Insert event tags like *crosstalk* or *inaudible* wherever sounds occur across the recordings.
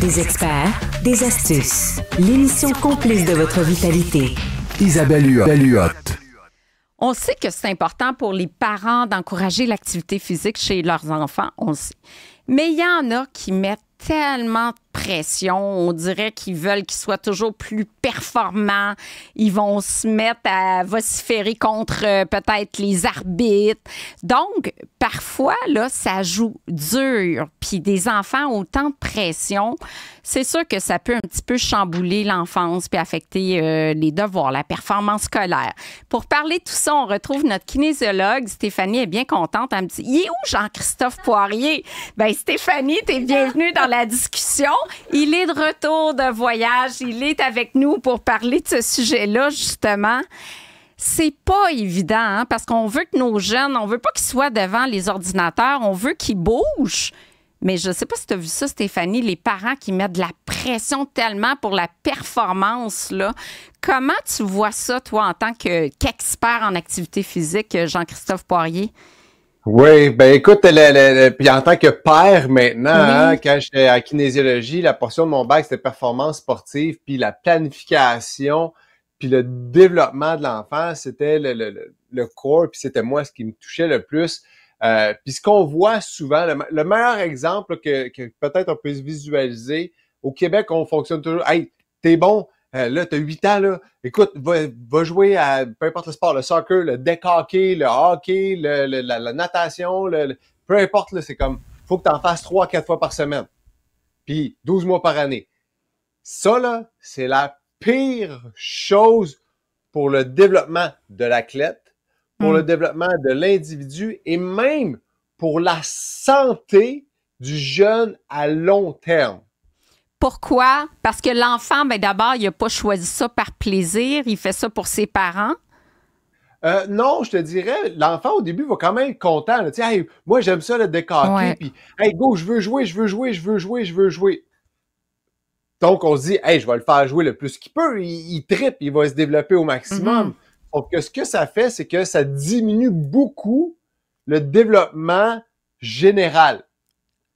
Des experts, des astuces. L'émission complice de votre vitalité. Isabelle Huot. On sait que c'est important pour les parents d'encourager l'activité physique chez leurs enfants, on sait. Mais il y en a qui mettent tellement, pression. On dirait qu'ils veulent qu'ils soient toujours plus performants. Ils vont se mettre à vociférer contre euh, peut-être les arbitres. Donc, parfois, là, ça joue dur. Puis des enfants autant de pression, c'est sûr que ça peut un petit peu chambouler l'enfance puis affecter euh, les devoirs, la performance scolaire. Pour parler de tout ça, on retrouve notre kinésiologue. Stéphanie est bien contente. Elle me dit, il est où Jean-Christophe Poirier? Ben, Stéphanie, t'es bienvenue dans la discussion il est de retour de voyage. Il est avec nous pour parler de ce sujet-là, justement. C'est pas évident hein, parce qu'on veut que nos jeunes, on veut pas qu'ils soient devant les ordinateurs, on veut qu'ils bougent. Mais je sais pas si tu as vu ça, Stéphanie, les parents qui mettent de la pression tellement pour la performance. Là. Comment tu vois ça, toi, en tant qu'expert en activité physique, Jean-Christophe Poirier? Oui, ben écoute, puis en tant que père maintenant, hein, quand j'étais à kinésiologie, la portion de mon bac, c'était performance sportive, puis la planification, puis le développement de l'enfant, c'était le, core, puis c'était moi ce qui me touchait le plus. Euh, puis ce qu'on voit souvent, le, meilleur exemple que, que peut-être on peut se visualiser, au Québec, on fonctionne toujours, hey, t'es bon, euh, là, tu as 8 ans, là. Écoute, va, jouer à peu importe le sport, le soccer, le deck hockey, le hockey, la, natation, peu importe, c'est comme faut que tu en fasses 3 quatre fois par semaine. Puis 12 mois par année. Ça, là, c'est la pire chose pour le développement de l'athlète, pour le hmm. développement de l'individu et même pour la santé du jeune à long terme. Pourquoi? Parce que l'enfant, ben d'abord, il n'a pas choisi ça par plaisir, il fait ça pour ses parents. Euh, non, je te dirais, l'enfant au début va quand même être content. Là, hey, moi, j'aime ça le décaquer. Puis, hey, go, je veux jouer, je veux jouer, je veux jouer, je veux jouer. Donc, on se dit, hey, je vais le faire jouer le plus qu'il peut. Il, trippe, tripe, il va se développer au maximum. Mm-hmm. Donc, ce que ça fait, c'est que ça diminue beaucoup le développement général.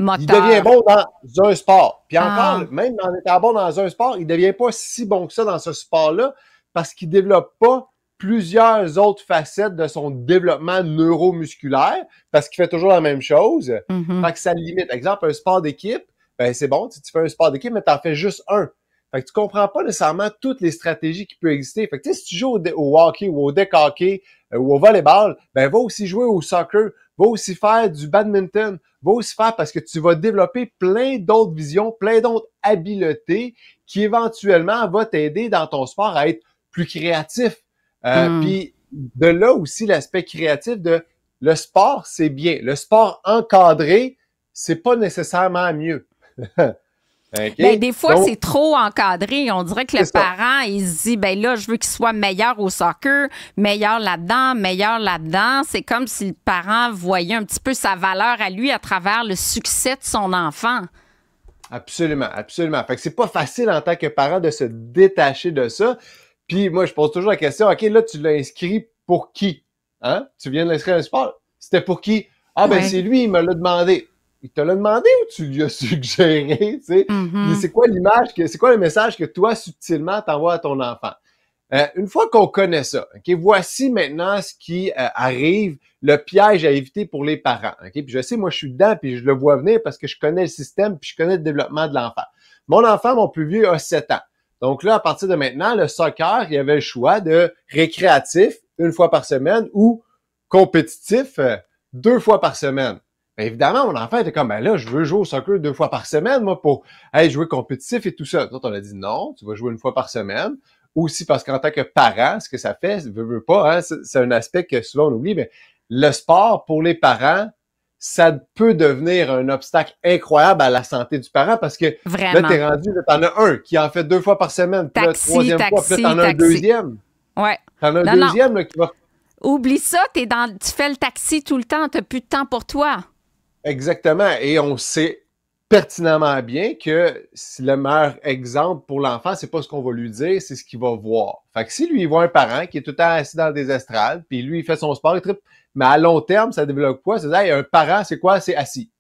Il devient bon dans un sport. Puis ah. encore, même en étant bon dans un sport, il ne devient pas si bon que ça dans ce sport-là parce qu'il ne développe pas plusieurs autres facettes de son développement neuromusculaire parce qu'il fait toujours la même chose. Mm-hmm. Fait que ça limite. Exemple, un sport d'équipe, ben c'est bon, tu, tu, fais un sport d'équipe, mais tu en fais juste un. Fait que tu comprends pas nécessairement toutes les stratégies qui peuvent exister. Fait que si tu joues au, hockey ou au deck hockey euh, ou au volleyball, ben va aussi jouer au soccer, va aussi faire du badminton, va aussi faire parce que tu vas développer plein d'autres visions, plein d'autres habiletés qui éventuellement va t'aider dans ton sport à être plus créatif. Euh, hmm. Puis de là aussi l'aspect créatif de le sport, c'est bien. Le sport encadré, c'est pas nécessairement mieux. *laughs* Mais ben, des fois, c'est trop encadré. On dirait que le parent, il se dit, ben là, je veux qu'il soit meilleur au soccer, meilleur là-dedans, meilleur là-dedans. C'est comme si le parent voyait un petit peu sa valeur à lui à travers le succès de son enfant. Absolument, absolument. Fait que c'est pas facile en tant que parent de se détacher de ça. Puis moi, je pose toujours la question, OK, là, tu l'as inscrit pour qui? Hein? Tu viens de l'inscrire à un sport? C'était pour qui? Ah, ben c'est lui, il me l'a demandé il te l'a demandé ou tu lui as *laughs* suggéré, tu sais? Mm-hmm. C'est quoi l'image, c'est quoi le message que toi, subtilement, t'envoies à ton enfant? Euh, une fois qu'on connaît ça, ok, voici maintenant ce qui euh, arrive, le piège à éviter pour les parents. ok. Puis je sais, moi, je suis dedans, puis je le vois venir parce que je connais le système, puis je connais le développement de l'enfant. Mon enfant, mon plus vieux, a 7 ans. Donc là, à partir de maintenant, le soccer, il y avait le choix de récréatif une fois par semaine ou compétitif euh, deux fois par semaine. Ben, évidemment, mon enfant était comme, ben là, je veux jouer au soccer deux fois par semaine, moi, pour aller jouer compétitif et tout ça. Toi, on a dit non, tu vas jouer une fois par semaine. Aussi parce qu'en tant que parent, ce que ça fait, veut, pas, hein, c'est un aspect que souvent on oublie, mais le sport pour les parents, ça peut devenir un obstacle incroyable à la santé du parent parce que Vraiment. là, t'es rendu, t'en as un qui en fait deux fois par semaine, puis troisième fois, puis t'en as un deuxième. Ouais. T'en as un deuxième qui va. Oublie ça, es dans, tu fais le taxi tout le temps, t'as plus de temps pour toi. Exactement. Et on sait pertinemment bien que le meilleur exemple pour l'enfant, c'est pas ce qu'on va lui dire, c'est ce qu'il va voir. Fait que si lui, il voit un parent qui est tout le temps assis dans des estrades, puis lui, il fait son sport, et mais à long terme, ça développe quoi? C'est-à-dire, un parent, c'est quoi? C'est assis.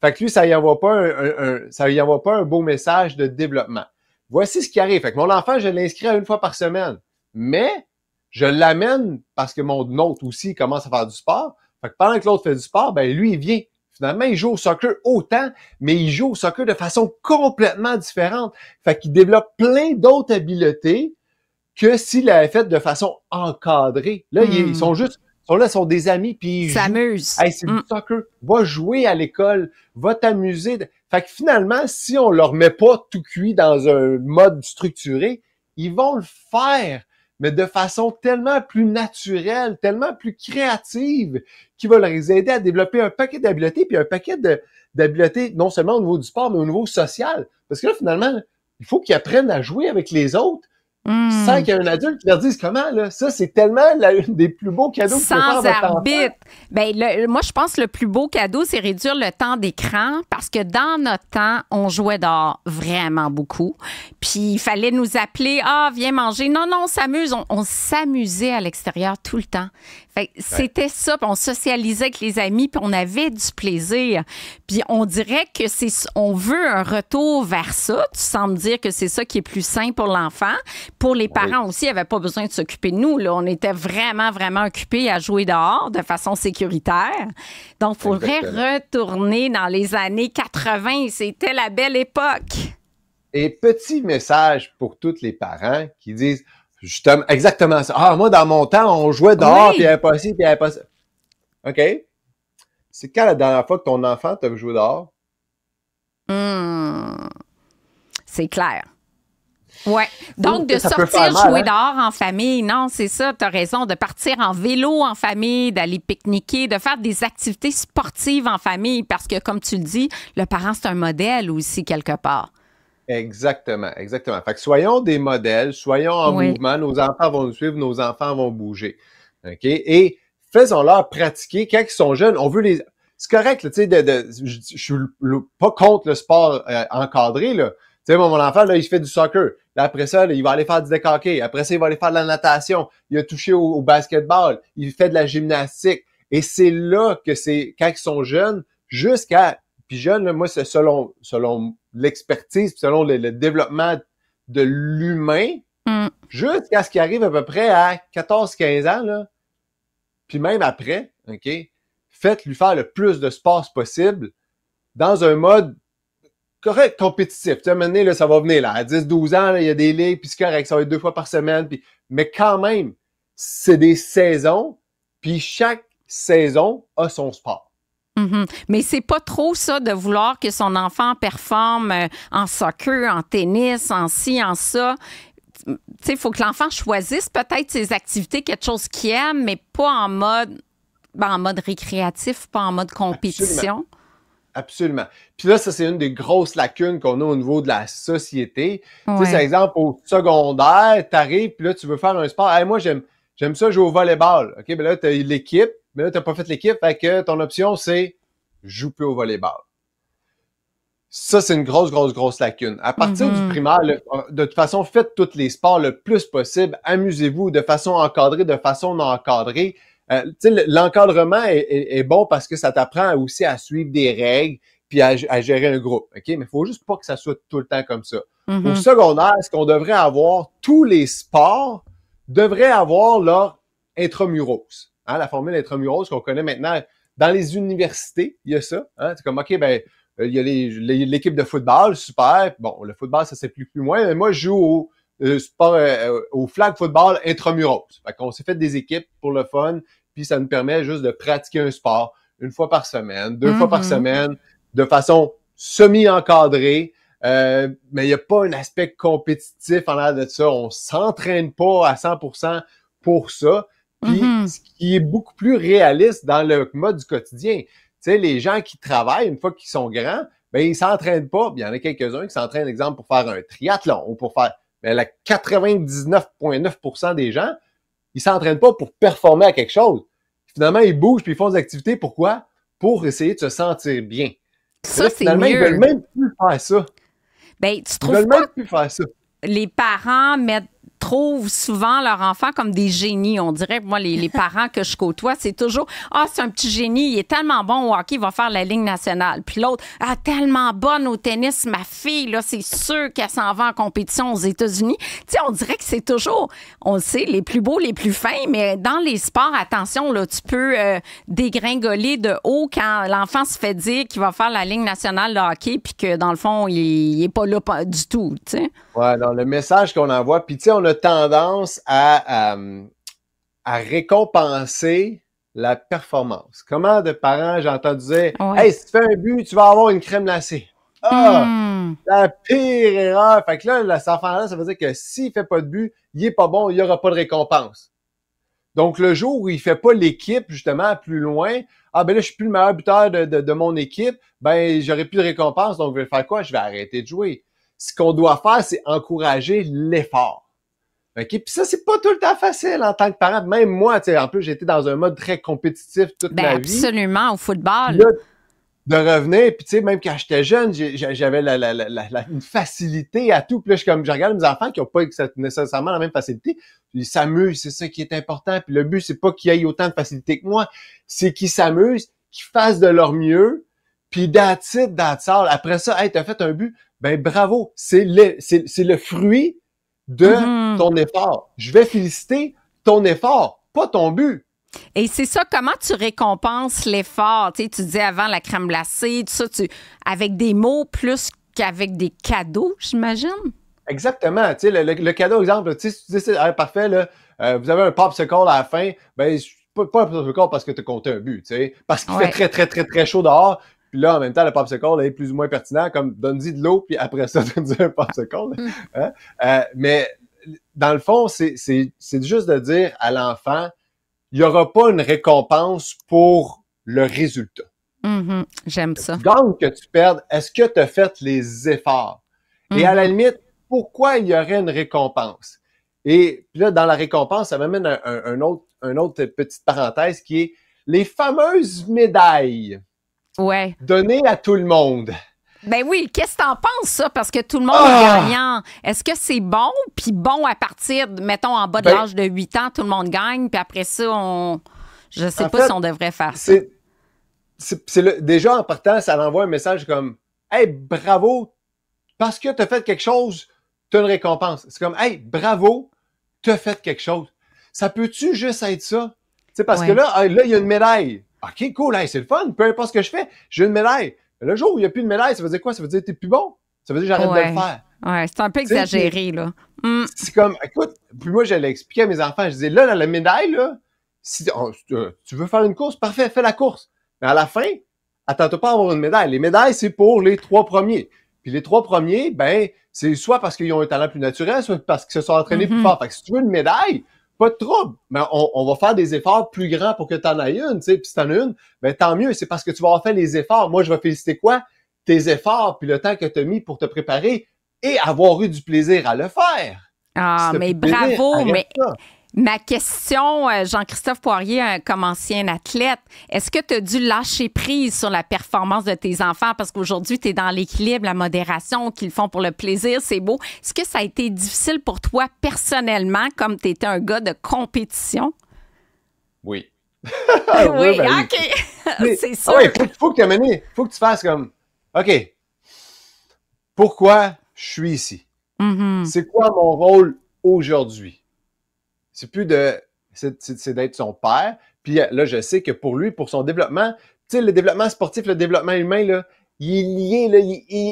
Fait que lui, ça y envoie pas un, ça y pas un beau message de développement. Voici ce qui arrive. Fait que mon enfant, je l'inscris à une fois par semaine. Mais, je l'amène parce que mon autre aussi commence à faire du sport. Fait que pendant que l'autre fait du sport, ben, lui, il vient. Finalement, ils jouent au soccer autant, mais ils jouent au soccer de façon complètement différente. Fait qu'ils développent plein d'autres habiletés que s'ils l'avaient fait de façon encadrée. Là, ils, sont hmm. juste, sont là, sont des amis, puis ils s'amusent. Hey, c'est hmm. soccer. Va jouer à l'école, va t'amuser. Fait que finalement, si on leur met pas tout cuit dans un mode structuré, ils vont le faire mais de façon tellement plus naturelle, tellement plus créative, qui va leur aider à développer un paquet d'habiletés, puis un paquet d'habiletés non seulement au niveau du sport, mais au niveau social. Parce que là, finalement, il faut qu'ils apprennent à jouer avec les autres, sans hmm. qu'il y ait un adulte qui leur dise comment, là, ça, c'est tellement l'un des plus beaux cadeaux que Sans arbitre. Ben, moi, je pense que le plus beau cadeau, c'est réduire le temps d'écran parce que dans notre temps, on jouait dehors vraiment beaucoup. Puis il fallait nous appeler Ah, viens manger. Non, non, on s'amuse. On, s'amusait à l'extérieur tout le temps. c'était ça. on socialisait avec les amis, puis on avait du plaisir. Puis on dirait que c'est, on veut un retour vers ça. Tu me dire que c'est ça qui est plus sain pour l'enfant pour les parents aussi, ils n'avaient pas besoin de s'occuper de nous. Là. On était vraiment, vraiment occupés à jouer dehors de façon sécuritaire. Donc, il faudrait retourner dans les années 80. C'était la belle époque. Et petit message pour tous les parents qui disent exactement ça. Ah, moi, dans mon temps, on jouait dehors, puis il pas puis OK? C'est quand la dernière fois que ton enfant t'a joué dehors? Hmm. C'est clair. Oui. Donc, de sortir jouer hein? dehors en famille, non, c'est ça, tu as raison, de partir en vélo en famille, d'aller pique-niquer, de faire des activités sportives en famille, parce que, comme tu le dis, le parent, c'est un modèle aussi, quelque part. Exactement, exactement. Fait que soyons des modèles, soyons en mouvement, nos enfants vont nous suivre, nos enfants vont bouger. OK? Et faisons-leur pratiquer quand ils sont jeunes. On veut les. C'est correct, tu sais, de, je, suis pas contre le sport euh, encadré, là. Tu sais, mon enfant, là, il fait du soccer. après ça, il va aller faire du deck Après ça, il va aller faire de la natation. Il a touché au, basketball. Il fait de la gymnastique. Et c'est là que c'est, quand ils sont jeunes, jusqu'à, puis jeunes, moi, c'est selon, selon l'expertise, selon le, développement de l'humain, mm. jusqu'à ce qu'il arrive à peu près à 14-15 ans, là, puis même après, OK, faites-lui faire le plus de sport possible dans un mode correct, compétitif. Tu maintenant, là, ça va venir. Là. À 10-12 ans, il y a des ligues, puis c'est correct, ça va être deux fois par semaine. Puis... Mais quand même, c'est des saisons, puis chaque saison a son sport. Mais mm-hmm. Mais c'est pas trop ça de vouloir que son enfant performe euh, en soccer, en tennis, en ci, en ça. Il faut que l'enfant choisisse peut-être ses activités, quelque chose qu'il aime, mais pas en mode, ben, en mode récréatif, pas en mode compétition. Absolument. Puis là, ça, c'est une des grosses lacunes qu'on a au niveau de la société. Tu sais, par exemple, au secondaire, tu arrives, puis là, tu veux faire un sport. Hey, moi, j'aime, j'aime ça jouer au volleyball. OK, mais ben là, tu as l'équipe, mais là, tu n'as pas fait l'équipe, fait que ton option, c'est joue plus au volleyball. Ça, c'est une grosse, grosse, grosse lacune. À partir du mm-hmm. primaire, euh, de toute façon, faites tous les sports le plus possible. Amusez-vous de façon encadrée, de façon non encadrée. Euh, l'encadrement est, bon parce que ça t'apprend aussi à suivre des règles puis à, gérer un groupe, OK? Mais il faut juste pas que ça soit tout le temps comme ça. Mm-hmm. Au secondaire, ce qu'on devrait avoir, tous les sports devraient avoir leur intramuros. Hein? la formule intramuros qu'on connaît maintenant dans les universités, il y a ça. Hein? c'est comme, OK, ben, euh, il y a l'équipe de football, super. Bon, le football, ça c'est plus plus moins. Mais moi, je joue au, euh, flag football intramuros. On s'est fait des équipes pour le fun puis ça nous permet juste de pratiquer un sport une fois par semaine, deux fois par mm-hmm. semaine, de façon semi-encadrée. Euh, mais il n'y a pas un aspect compétitif en l'air de ça. On s'entraîne pas à 100% pour ça. Puis, mm-hmm. ce qui est beaucoup plus réaliste dans le mode du quotidien. Tu sais, les gens qui travaillent, une fois qu'ils sont grands, ben, ils s'entraînent pas. Il y en a quelques-uns qui s'entraînent, exemple, pour faire un triathlon ou pour faire, mais ben, la 99,9% des gens ils ne s'entraînent pas pour performer à quelque chose. Finalement, ils bougent puis ils font des activités. Pourquoi? Pour essayer de se sentir bien. Ça, c'est mieux. Ils veulent même plus faire ça. Ben, tu ils trouves veulent même plus faire ça. Les parents mettent trouvent souvent leurs enfants comme des génies. On dirait, moi, les, *laughs* parents que je côtoie, c'est toujours Ah, c'est un petit génie, il est tellement bon au hockey, il va faire la ligne nationale. Puis l'autre, Ah, tellement bonne au tennis, ma fille, là, c'est sûr qu'elle s'en va en compétition aux États-Unis. Tu sais, on dirait que c'est toujours, on le sait, les plus beaux, les plus fins, mais dans les sports, attention, là, tu peux euh, dégringoler de haut quand l'enfant se fait dire qu'il va faire la ligne nationale de hockey, puis que dans le fond, il n'est pas là du tout. Tu sais. Ouais, non, le message qu'on envoie, puis tu sais, on a tendance à, récompenser la performance. Comment de parents, j'entends dire Hey, si tu fais un but, tu vas avoir une crème glacée. Ah, hmm. la pire erreur. Fait que là, ça veut dire que s'il ne fait pas de but, il n'est pas bon, il n'y aura pas de récompense. Donc, le jour où il ne fait pas l'équipe, justement, plus loin, ah ben là, je suis plus le meilleur buteur de, de mon équipe, ben j'aurai plus de récompense, donc je vais faire quoi? Je vais arrêter de jouer. Ce qu'on doit faire, c'est encourager l'effort. OK? Puis ça, c'est pas tout le temps facile en tant que parent. Même moi, tu sais, en plus, j'étais dans un mode très compétitif toute ben, ma absolument, vie. Absolument, au football. de revenir, puis tu sais, même quand j'étais jeune, j'avais la, la, la, une facilité à tout. Puis là, je, comme, je regarde mes enfants qui n'ont pas nécessairement la même facilité. Ils s'amusent, c'est ça qui est important. Puis le but, c'est pas qu'ils aient autant de facilité que moi. C'est qu'ils s'amusent, qu'ils fassent de leur mieux. Puis that's it, that's all. Après ça, hey, t'as fait un but. Ben bravo, c'est le, c'est le fruit de mm-hmm. ton effort. Je vais féliciter ton effort, pas ton but. Et c'est ça, comment tu récompenses l'effort? Tu, sais, tu disais avant la crème glacée, tout ça, tu, avec des mots plus qu'avec des cadeaux, j'imagine? Exactement. le, cadeau, exemple, tu tu dis, parfait, là, euh, vous avez un second à la fin, ben, pas, pas pop second parce que tu as compté un but, parce qu'il fait très, très, très, très chaud dehors, puis là, en même temps, le popsicle là, est plus ou moins pertinent, comme donne-y de l'eau, puis après ça, *laughs* donne-y un popsicle. Mm. Hein? Euh, mais dans le fond, c'est juste de dire à l'enfant, il n'y aura pas une récompense pour le résultat. Mm-hmm. J'aime ça. Donc, que tu perdes, est-ce que tu as fait les efforts? Et à la mm-hmm. limite, pourquoi il y aurait une récompense? Et puis là, dans la récompense, ça m'amène à un, autre, un autre petite parenthèse qui est les fameuses médailles. Donner à tout le monde. Ben oui, qu'est-ce que t'en penses, ça? Parce que tout le monde est ah! gagnant. Est-ce que c'est bon? Puis bon, à partir, mettons, en bas de ben- l'âge de 8 ans, tout le monde gagne. Puis après ça, on... je sais pas si on devrait faire ça. C'est, Déjà, en partant, ça envoie un message comme Hey, bravo, parce que t'as fait quelque chose, t'as une récompense. C'est comme Hey, bravo, t'as fait quelque chose. Ça peut-tu juste être ça? C'est parce que là, là, il y a une médaille. OK, cool, c'est le fun, peu importe ce que je fais, j'ai une médaille. le jour où il n'y a plus de médaille, ça veut dire quoi? Ça veut dire que t'es plus bon. Ça veut dire que j'arrête de le faire. Ouais, c'est un peu exagéré, là. Mm. C'est comme, écoute, puis moi, j'allais expliquer à mes enfants, je disais, là, la médaille, là, si oh, tu veux faire une course, parfait, fais la course. Mais à la fin, attends-toi pas à avoir une médaille. Les médailles, c'est pour les trois premiers. Puis les trois premiers, ben, c'est soit parce qu'ils ont un talent plus naturel, soit parce qu'ils se sont entraînés plus mm-hmm. fort. Fait que si tu veux une médaille, pas de trouble, mais on, va faire des efforts plus grands pour que tu en aies une, tu sais, puis si en as une, ben tant mieux, c'est parce que tu vas avoir fait les efforts. Moi, je vais féliciter quoi? Tes efforts, puis le temps que tu as mis pour te préparer et avoir eu du plaisir à le faire. Ah, mais bravo, mais... Ma question, euh, Jean-Christophe Poirier, comme ancien athlète, est-ce que tu as dû lâcher prise sur la performance de tes enfants? Parce qu'aujourd'hui, tu es dans l'équilibre, la modération, qu'ils font pour le plaisir, c'est beau. Est-ce que ça a été difficile pour toi personnellement, comme tu étais un gars de compétition? Oui. *laughs* Ah ben oui, OK. *laughs* c'est ah sûr. Oui, faut, faut que tu faut que tu fasses comme OK. Pourquoi je suis ici? Mm-hmm. C'est quoi mon rôle aujourd'hui? C'est plus de. C'est d'être son père. Puis euh, là, je sais que pour lui, pour son développement, tu sais, le développement sportif, le développement humain, là, il est lié, là,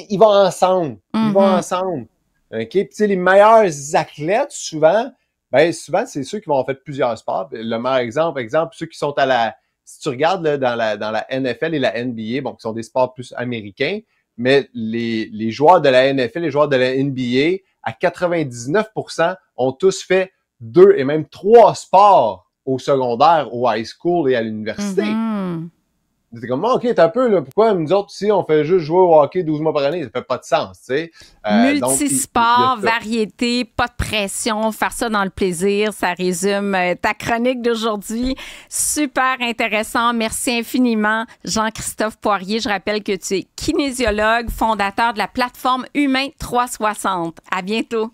il, va ensemble. Ils vont mm-hmm. ensemble. OK? Puis, tu sais, les meilleurs athlètes, souvent, ben souvent, c'est ceux qui vont en plusieurs sports. Le meilleur exemple, exemple, ceux qui sont à la. Si tu regardes là, dans, la, dans la NFL et la NBA, bon, qui sont des sports plus américains, mais les, les joueurs de la NFL, les joueurs de la NBA, à 99 ont tous fait deux et même trois sports au secondaire, au high school et à l'université. Mm-hmm. comme, ah, OK, t'as un peu, pourquoi nous autres, si on fait juste jouer au hockey 12 mois par année, ça fait pas de sens, tu sais. Euh, Multisport, variété, pas de pression, faire ça dans le plaisir, ça résume euh, ta chronique d'aujourd'hui. Super intéressant. Merci infiniment, Jean-Christophe Poirier. Je rappelle que tu es kinésiologue, fondateur de la plateforme Humain 360. À bientôt.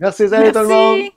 Merci, Zé, tout le monde.